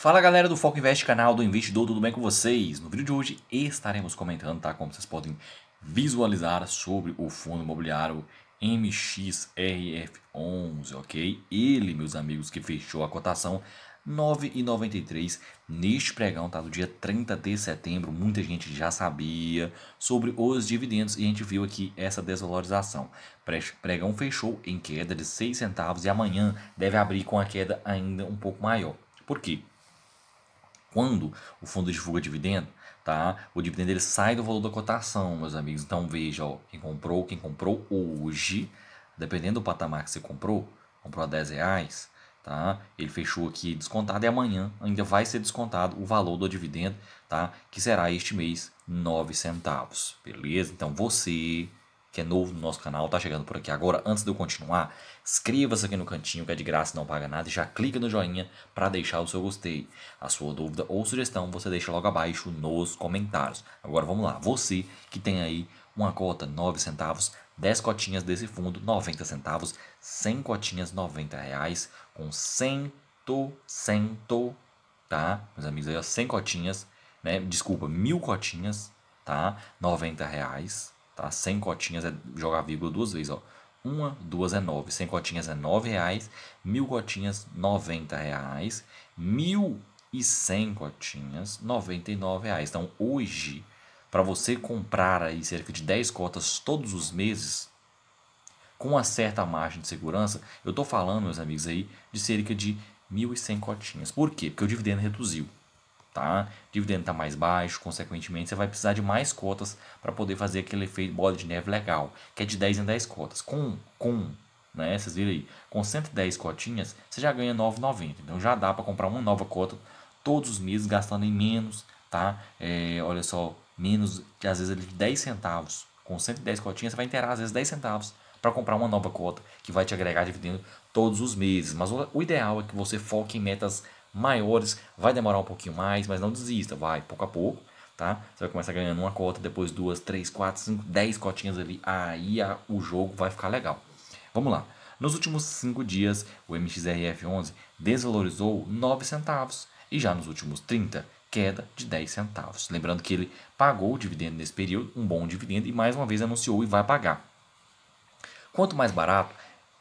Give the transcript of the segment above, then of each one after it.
Fala galera do Foco Invest, canal do Investidor, tudo bem com vocês? No vídeo de hoje estaremos comentando, tá? Como vocês podem visualizar sobre o fundo imobiliário MXRF11, ok? Ele, meus amigos, que fechou a cotação 9,93 neste pregão, tá? Do dia 30 de setembro, muita gente já sabia sobre os dividendos e a gente viu aqui essa desvalorização. Pregão fechou em queda de 6 centavos e amanhã deve abrir com a queda ainda um pouco maior. Por quê? quando o fundo divulga dividendo, tá? O dividendo ele sai do valor da cotação, meus amigos. Então veja, ó, quem comprou, quem comprou hoje, dependendo do patamar que você comprou, comprou a 10 reais, tá? Ele fechou aqui descontado e amanhã ainda vai ser descontado o valor do dividendo, tá? Que será este mês 9 centavos, beleza? Então você que é novo no nosso canal, tá chegando por aqui agora, antes de eu continuar, inscreva-se aqui no cantinho que é de graça, não paga nada, e já clica no joinha para deixar o seu gostei. A sua dúvida ou sugestão você deixa logo abaixo nos comentários. Agora vamos lá, você que tem aí uma cota 9 centavos, 10 cotinhas desse fundo 90 centavos, 100 cotinhas 90 reais, com 100, 100, tá? Meus amigos aí, ó, 100 cotinhas, né? Desculpa, mil cotinhas, tá? 90 reais Tá? 100 cotinhas é jogar vírgula duas vezes, ó. Uma, duas é nove. 100 cotinhas é nove reais. Mil cotinhas, 90 reais. Mil e cem cotinhas, 99 reais. Então, hoje, para você comprar aí cerca de 10 cotas todos os meses, com uma certa margem de segurança, eu estou falando, meus amigos aí, de cerca de mil e cem cotinhas. Por quê? Porque o dividendo reduziu tá? Dividendo está mais baixo, consequentemente você vai precisar de mais cotas para poder fazer aquele efeito bola de neve legal, que é de 10 em 10 cotas. Com, com né, vocês viram aí, com 110 cotinhas, você já ganha 9,90. Então já dá para comprar uma nova cota todos os meses, gastando em menos, tá? É, olha só, menos, às vezes, 10 centavos. Com 110 cotinhas, você vai inteirar, às vezes, 10 centavos para comprar uma nova cota que vai te agregar dividendo todos os meses. Mas o, o ideal é que você foque em metas maiores, vai demorar um pouquinho mais, mas não desista, vai pouco a pouco, tá? Você vai começar ganhando uma cota, depois duas, três, quatro, cinco, dez cotinhas ali, aí a, o jogo vai ficar legal. Vamos lá. Nos últimos cinco dias, o MXRF11 desvalorizou 9 centavos e já nos últimos 30, queda de 10 centavos. Lembrando que ele pagou o dividendo nesse período, um bom dividendo, e mais uma vez anunciou e vai pagar. Quanto mais barato,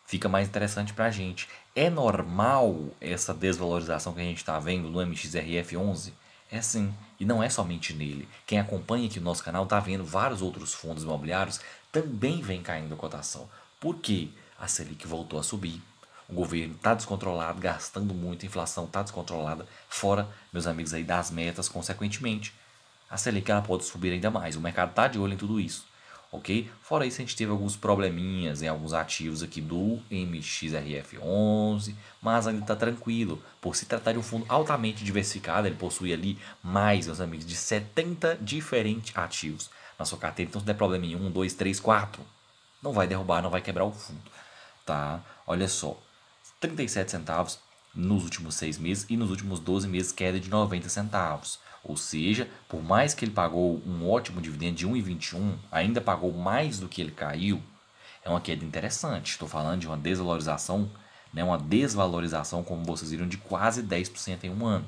fica mais interessante para a gente. É normal essa desvalorização que a gente está vendo no MXRF11? É sim, e não é somente nele. Quem acompanha aqui o nosso canal está vendo vários outros fundos imobiliários também vem caindo a cotação. Por quê? A Selic voltou a subir, o governo está descontrolado, gastando muito, a inflação está descontrolada, fora, meus amigos, aí das metas, consequentemente. A Selic ela pode subir ainda mais, o mercado está de olho em tudo isso ok? Fora isso, a gente teve alguns probleminhas em alguns ativos aqui do MXRF11, mas ainda está tranquilo. Por se tratar de um fundo altamente diversificado, ele possui ali mais, meus amigos, de 70 diferentes ativos na sua carteira. Então, se der problema em 1, 2, 3, 4, não vai derrubar, não vai quebrar o fundo, tá? Olha só, 37 centavos nos últimos 6 meses e nos últimos 12 meses queda de 90 centavos. Ou seja, por mais que ele pagou um ótimo dividendo de 1,21, ainda pagou mais do que ele caiu. É uma queda interessante. Estou falando de uma desvalorização, né, uma desvalorização, como vocês viram, de quase 10% em um ano.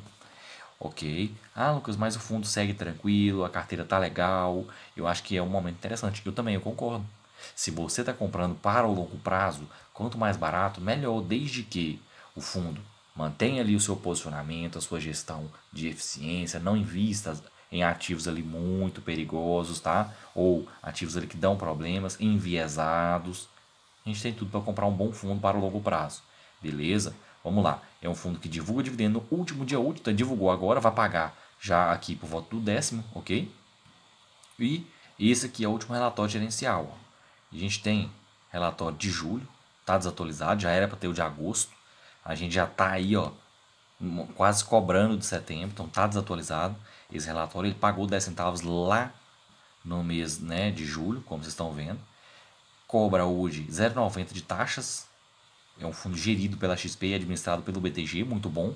Ok. Ah, Lucas, mas o fundo segue tranquilo, a carteira tá legal. Eu acho que é um momento interessante. Eu também eu concordo. Se você está comprando para o longo prazo, quanto mais barato, melhor, desde que o fundo Mantenha ali o seu posicionamento, a sua gestão de eficiência, não invista em ativos ali muito perigosos, tá? Ou ativos ali que dão problemas, enviesados. A gente tem tudo para comprar um bom fundo para o longo prazo, beleza? Vamos lá, é um fundo que divulga dividendo no último dia útil, então divulgou agora, vai pagar já aqui por volta do décimo, ok? E esse aqui é o último relatório gerencial. A gente tem relatório de julho, tá desatualizado, já era para ter o de agosto, a gente já está aí, ó, quase cobrando de setembro, então está desatualizado esse relatório. Ele pagou 10 centavos lá no mês né, de julho, como vocês estão vendo. Cobra hoje 0,90 de taxas. É um fundo gerido pela XP e administrado pelo BTG, muito bom.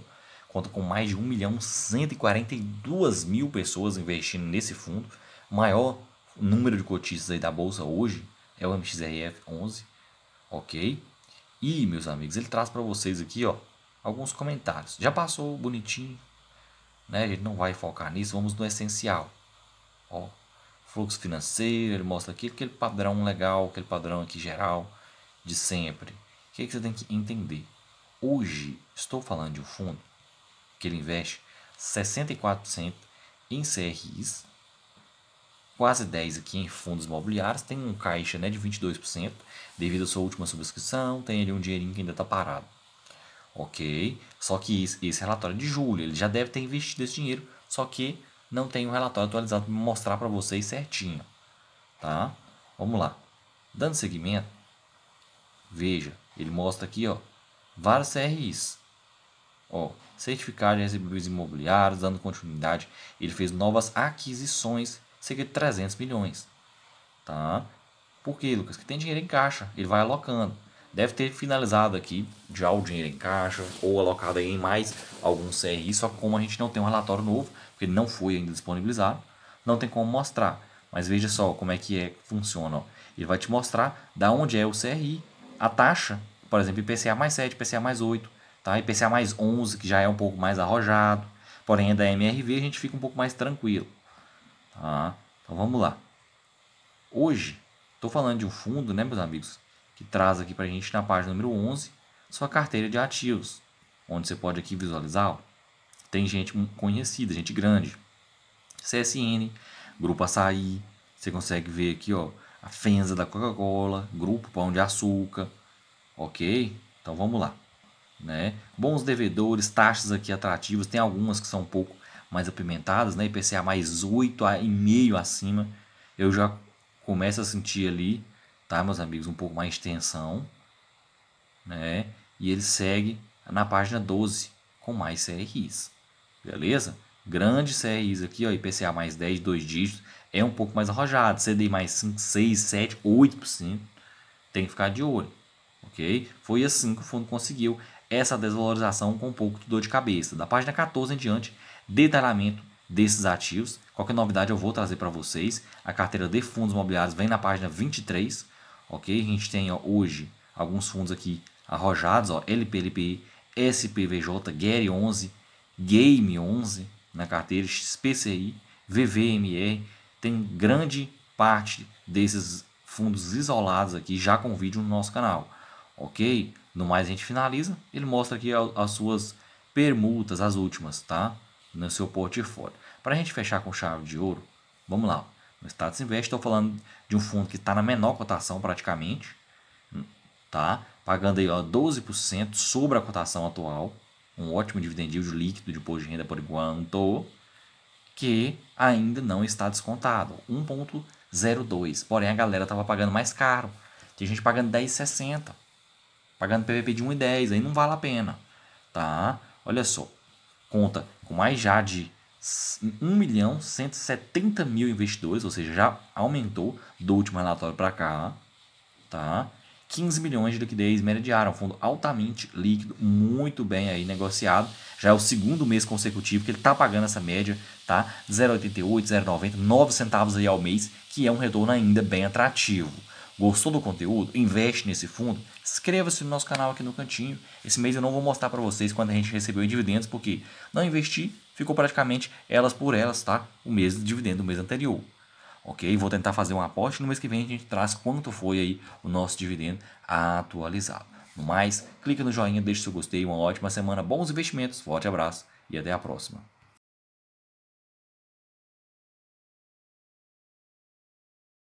Conta com mais de 1 milhão 142 mil pessoas investindo nesse fundo. O maior número de cotistas aí da bolsa hoje é o MXRF 11, ok? E, meus amigos, ele traz para vocês aqui, ó, alguns comentários. Já passou bonitinho, né? A gente não vai focar nisso, vamos no essencial. Ó, fluxo financeiro, ele mostra aqui aquele padrão legal, aquele padrão aqui geral de sempre. O que, é que você tem que entender? Hoje, estou falando de um fundo que ele investe 64% em CRIs, quase 10 aqui em fundos imobiliários, tem um caixa né, de 22% devido à sua última subscrição, tem ali um dinheirinho que ainda está parado. Ok, só que esse relatório é de julho, ele já deve ter investido esse dinheiro, só que não tem um relatório atualizado para mostrar para vocês certinho. Tá? Vamos lá. Dando seguimento, veja, ele mostra aqui, ó, vários CRIs. Ó, certificado de recebíveis imobiliários, dando continuidade, ele fez novas aquisições cerca de 300 milhões. Tá? Por quê, Lucas? Que tem dinheiro em caixa, ele vai alocando. Deve ter finalizado aqui já o dinheiro em caixa ou alocado em mais algum CRI, só que como a gente não tem um relatório novo, porque não foi ainda disponibilizado, não tem como mostrar. Mas veja só como é que é, funciona. Ó. Ele vai te mostrar da onde é o CRI, a taxa, por exemplo, IPCA mais 7, IPCA mais 8, tá? IPCA mais 11, que já é um pouco mais arrojado. Porém, é da MRV a gente fica um pouco mais tranquilo. Tá? Então vamos lá. Hoje, estou falando de um fundo, né, meus amigos, que traz aqui para a gente na página número 11 sua carteira de ativos, onde você pode aqui visualizar. Ó, tem gente conhecida, gente grande. CSN, Grupo Açaí, você consegue ver aqui ó, a Fenza da Coca-Cola, Grupo Pão de Açúcar, ok? Então vamos lá. Né? Bons devedores, taxas aqui atrativas, tem algumas que são um pouco mais apimentadas, né? IPCA mais 8 e meio acima, eu já começo a sentir ali, tá, meus amigos, um pouco mais de tensão, né? E ele segue na página 12 com mais CRIs. Beleza? Grande CRIs aqui, ó, IPCA mais 10, dois dígitos, é um pouco mais arrojado, CDI mais 5, 6, 7, 8%. Tem que ficar de olho, OK? Foi assim que o fundo conseguiu essa desvalorização com um pouco de dor de cabeça. Da página 14 em diante, detalhamento desses ativos. Qualquer novidade eu vou trazer para vocês. A carteira de fundos imobiliários vem na página 23, ok? A gente tem ó, hoje alguns fundos aqui arrojados, ó, LPLPI, SPVJ, GERI 11, GAME 11 na carteira, XPCI, VVMR. Tem grande parte desses fundos isolados aqui já com vídeo no nosso canal, ok? No mais a gente finaliza, ele mostra aqui as suas permutas, as últimas, tá? no seu portfólio. Para a gente fechar com chave de ouro, vamos lá. No status invest, estou falando de um fundo que está na menor cotação praticamente, tá? pagando aí, ó, 12% sobre a cotação atual, um ótimo dividendo líquido de imposto de renda por enquanto, que ainda não está descontado, 1.02. Porém, a galera estava pagando mais caro. Tem gente pagando 10,60, pagando PVP de 1,10, aí não vale a pena, tá? Olha só, conta com mais já de 1 milhão 170 mil investidores, ou seja, já aumentou do último relatório para cá, tá? 15 milhões de liquidez média diária, um fundo altamente líquido, muito bem aí negociado. Já é o segundo mês consecutivo que ele está pagando essa média, tá? 0,88, 0,90, 9 centavos aí ao mês, que é um retorno ainda bem atrativo. Gostou do conteúdo? Investe nesse fundo? Inscreva-se no nosso canal aqui no cantinho. Esse mês eu não vou mostrar para vocês quando a gente recebeu em dividendos, porque não investi, ficou praticamente elas por elas, tá? O mês de dividendo do mês anterior. Ok? Vou tentar fazer um aporte. No mês que vem a gente traz quanto foi aí o nosso dividendo atualizado. No mais, clica no joinha, deixa seu gostei. Uma ótima semana, bons investimentos, forte abraço e até a próxima.